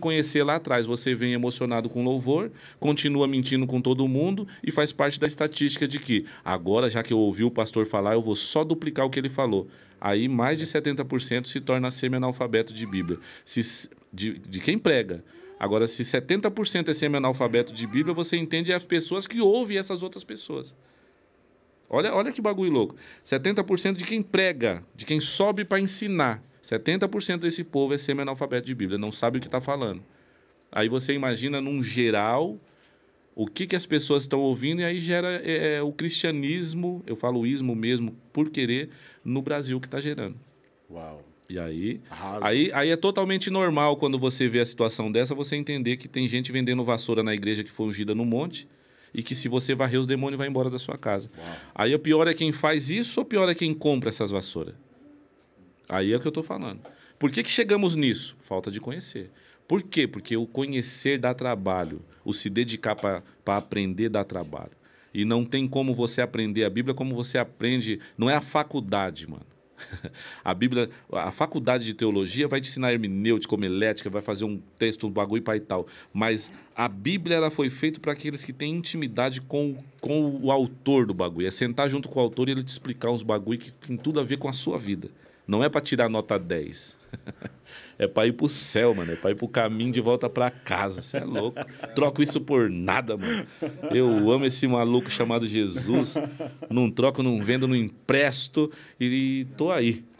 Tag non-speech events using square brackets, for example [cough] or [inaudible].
conhecer lá atrás. Você vem emocionado com louvor, continua mentindo com todo mundo e faz parte da estatística de que agora, já que eu ouvi o pastor falar, eu vou só duplicar o que ele falou. Aí mais de 70% se torna semi-analfabeto de Bíblia. Se, de, de quem prega. Agora, se 70% é semi-analfabeto de Bíblia, você entende as pessoas que ouvem essas outras pessoas. Olha, olha que bagulho louco. 70% de quem prega, de quem sobe para ensinar 70% desse povo é semi-analfabeto de Bíblia, não sabe o que está falando. Aí você imagina, num geral, o que, que as pessoas estão ouvindo, e aí gera é, é o cristianismo, eu falo ismo mesmo, por querer, no Brasil que está gerando. Uau! E aí, aí, aí é totalmente normal quando você vê a situação dessa, você entender que tem gente vendendo vassoura na igreja que foi ungida no monte e que se você varrer os demônios vai embora da sua casa. Uau. Aí o pior é quem faz isso ou pior é quem compra essas vassouras? Aí é o que eu estou falando. Por que, que chegamos nisso? Falta de conhecer. Por quê? Porque o conhecer dá trabalho, o se dedicar para aprender dá trabalho. E não tem como você aprender a Bíblia como você aprende. Não é a faculdade, mano. [laughs] A Bíblia, a faculdade de teologia vai te ensinar hermenêutica, homilética, vai fazer um texto, um bagulho para e tal. Mas a Bíblia ela foi feita para aqueles que têm intimidade com, com o autor do bagulho. É sentar junto com o autor e ele te explicar uns bagulho que tem tudo a ver com a sua vida. Não é para tirar nota 10. [laughs] é para ir pro céu, mano. É para ir pro caminho de volta para casa. Você é louco. Troco isso por nada, mano. Eu amo esse maluco chamado Jesus. Não troco, não vendo, não empresto. E tô aí.